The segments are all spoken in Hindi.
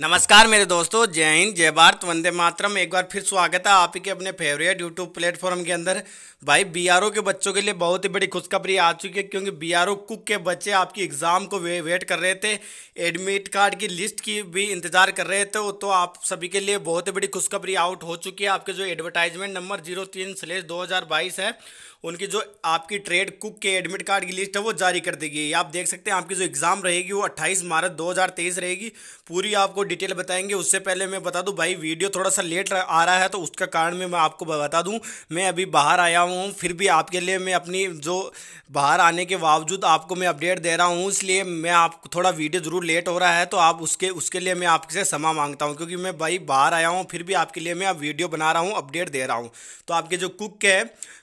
नमस्कार मेरे दोस्तों जय हिंद जय भारत वंदे मातरम एक बार फिर स्वागत है आप ही के अपने फेवरेट यूट्यूब प्लेटफॉर्म के अंदर भाई बीआरओ के बच्चों के लिए बहुत ही बड़ी खुशखबरी आ चुकी है क्योंकि बीआरओ कुक के बच्चे आपकी एग्ज़ाम को वे, वेट कर रहे थे एडमिट कार्ड की लिस्ट की भी इंतज़ार कर रहे थे तो आप सभी के लिए बहुत ही बड़ी खुशखबरी आउट हो चुकी है आपके जो एडवर्टाइजमेंट नंबर जीरो है उनकी जो आपकी ट्रेड कुक के एडमिट कार्ड की लिस्ट है वो जारी कर देगी आप देख सकते हैं आपकी जो एग्ज़ाम रहेगी वो 28 मार्च 2023 रहेगी पूरी आपको डिटेल बताएंगे उससे पहले मैं बता दूं भाई वीडियो थोड़ा सा लेट आ रहा है तो उसका कारण मैं मैं आपको बता दूं मैं अभी बाहर आया हूँ फिर भी आपके लिए मैं अपनी जो बाहर आने के बावजूद आपको मैं अपडेट दे रहा हूँ इसलिए मैं आपको थोड़ा वीडियो ज़रूर लेट हो रहा है तो आप उसके उसके लिए मैं आपसे क्षमा मांगता हूँ क्योंकि मैं भाई बाहर आया हूँ फिर भी आपके लिए मैं अब वीडियो बना रहा हूँ अपडेट दे रहा हूँ तो आपके जो कुक है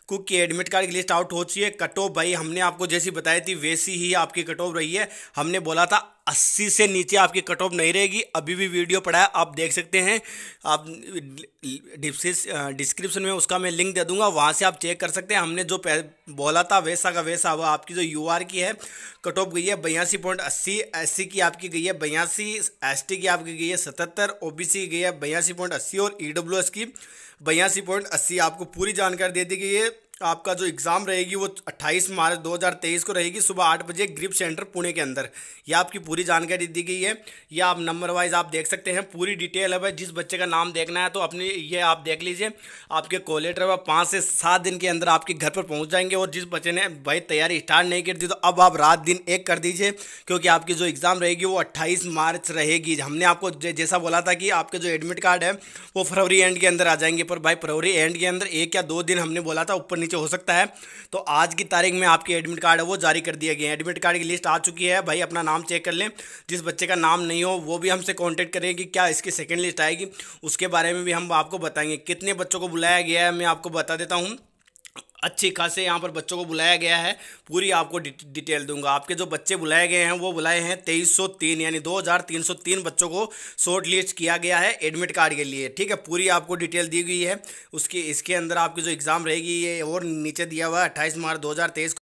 कुक की एडमिट कार्ड की लिस्ट आउट हो चुकी है कट ऑफ भाई हमने आपको जैसी बताई थी वैसी ही आपकी कट ऑफ रही है हमने बोला था अस्सी से नीचे आपकी कट ऑफ नहीं रहेगी अभी भी वीडियो पढ़ा है आप देख सकते हैं आप डिस्क्रिप्शन में उसका मैं लिंक दे दूंगा वहाँ से आप चेक कर सकते हैं हमने जो बोला था वैसा का वैसा वह आपकी जो यू की है कट ऑफ गई है बयासी पॉइंट अस्सी एस की आपकी गई है बयासी एस की आपकी गई है सतहत्तर ओ की गई है बयासी पॉइंट अस्सी और ई e की बयासी पॉइंट अस्सी आपको पूरी जानकारी दे दी गई है आपका जो एग्ज़ाम रहेगी वो 28 मार्च 2023 को रहेगी सुबह आठ बजे ग्रिप सेंटर पुणे के अंदर यह आपकी पूरी जानकारी दी गई है या आप नंबर वाइज आप देख सकते हैं पूरी डिटेल है भाई जिस बच्चे का नाम देखना है तो अपने ये आप देख लीजिए आपके कॉलेटर वह पाँच से सात दिन के अंदर आपके घर पर पहुँच जाएंगे और जिस बच्चे ने भाई तैयारी स्टार्ट नहीं कर दी तो अब आप रात दिन एक कर दीजिए क्योंकि आपकी जो एग्ज़ाम रहेगी वो अट्ठाईस मार्च रहेगी हमने आपको जैसा बोला था कि आपके जो एडमिट कार्ड है वो फरवरी एंड के अंदर आ जाएंगे पर भाई फरवरी एंड के अंदर एक या दो दिन हमने बोला था ऊपर नीचे हो सकता है तो आज की तारीख में आपके एडमिट कार्ड है वो जारी कर दिया गया है एडमिट कार्ड की लिस्ट आ चुकी है भाई अपना नाम चेक कर लें जिस बच्चे का नाम नहीं हो वो भी हमसे कॉन्टेक्ट करेंगे कि क्या इसकी सेकेंड लिस्ट आएगी उसके बारे में भी हम आपको बताएंगे कितने बच्चों को बुलाया गया है मैं आपको बता देता हूँ अच्छी खासे यहाँ पर बच्चों को बुलाया गया है पूरी आपको डिटेल दूंगा आपके जो बच्चे बुलाए गए हैं वो बुलाए हैं 2303 यानी 2303 बच्चों को शॉर्ट लिस्ट किया गया है एडमिट कार्ड के लिए ठीक है पूरी आपको डिटेल दी गई है उसकी इसके अंदर आपकी जो एग्ज़ाम रहेगी ये और नीचे दिया हुआ है अट्ठाईस मार्च दो